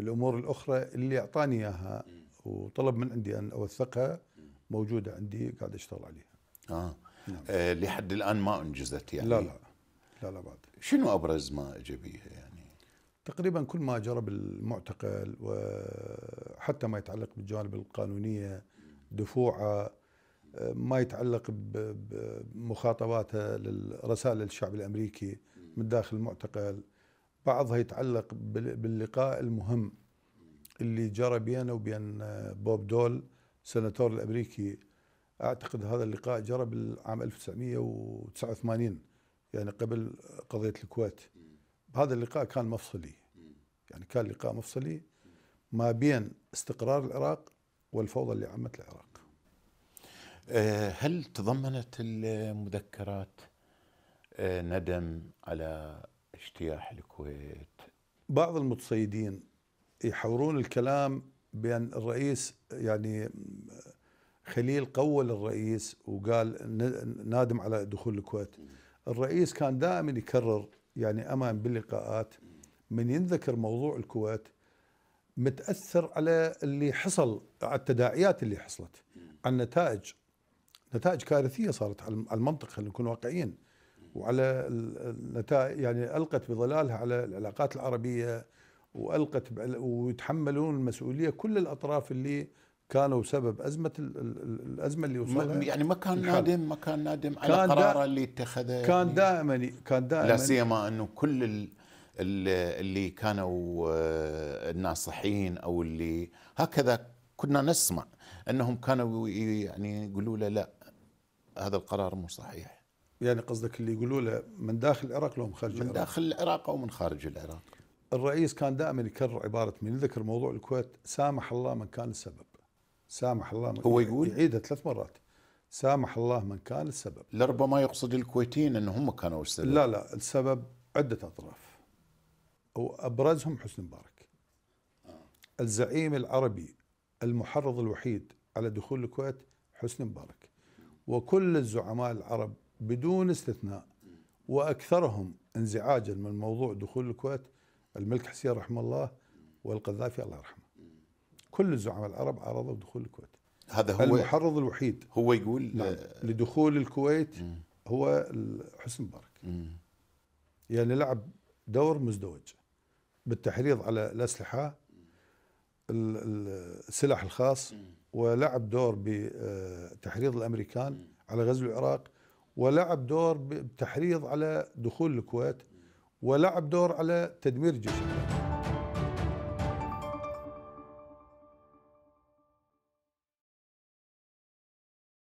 الامور الاخرى اللي اعطاني اياها وطلب من عندي ان اوثقها موجوده عندي قاعد اشتغل عليها. اه, نعم. آه، لحد الان ما انجزت يعني؟ لا لا لا لا بعد. شنو ابرز ما اجى بيها يعني؟ تقريبا كل ما جرى بالمعتقل وحتى ما يتعلق بالجوانب القانونيه دفوعه ما يتعلق بمخاطباته للرسائل للشعب الامريكي من داخل المعتقل بعضها يتعلق باللقاء المهم اللي جرى بينه وبين بوب دول سناتور الامريكي اعتقد هذا اللقاء جرى بالعام 1989 يعني قبل قضيه الكويت هذا اللقاء كان مفصلي يعني كان لقاء مفصلي ما بين استقرار العراق والفوضى اللي عمت العراق آه، هل تضمنت المذكرات آه، ندم على اجتياح الكويت بعض المتصيدين يحورون الكلام بأن الرئيس يعني خليل قول الرئيس وقال نادم على دخول الكويت الرئيس كان دائما يكرر يعني أمام باللقاءات من ينذكر موضوع الكويت متأثر على اللي حصل على التداعيات اللي حصلت على النتائج نتائج كارثية صارت على المنطقة خلينا نكون واقعيين وعلى النتائج يعني القت بظلالها على العلاقات العربيه والقت ويتحملون المسؤوليه كل الاطراف اللي كانوا سبب ازمه الازمه اللي وصلها يعني ما كان الحل. نادم ما كان نادم على كان اللي اتخذه كان دائما كان دائما لا سيما انه كل اللي كانوا آه، الناصحين او اللي هكذا كنا نسمع انهم كانوا يعني يقولوا له لا هذا القرار مو صحيح يعني قصدك اللي يقولوا له من داخل العراق لو من خارج العراق من داخل العراق او من خارج العراق الرئيس كان دائما يكرر عباره من ذكر موضوع الكويت سامح الله من كان السبب سامح الله من هو يعني يقول يعيدها ثلاث مرات سامح الله من كان السبب لربما يقصد الكويتيين ان هم كانوا السبب لا لا السبب عده اطراف وابرزهم حسن مبارك الزعيم العربي المحرض الوحيد على دخول الكويت حسن مبارك وكل الزعماء العرب بدون استثناء واكثرهم انزعاجا من موضوع دخول الكويت الملك حسين رحمه الله والقذافي الله يرحمه كل الزعماء العرب عرضوا دخول الكويت هذا هو المحرض الوحيد هو يقول نعم آه، لدخول الكويت هو حسن مبارك يعني لعب دور مزدوج بالتحريض على الاسلحه السلاح الخاص ولعب دور بتحريض الامريكان على غزو العراق ولعب دور بتحريض على دخول الكويت ولعب دور على تدمير جيش الكويت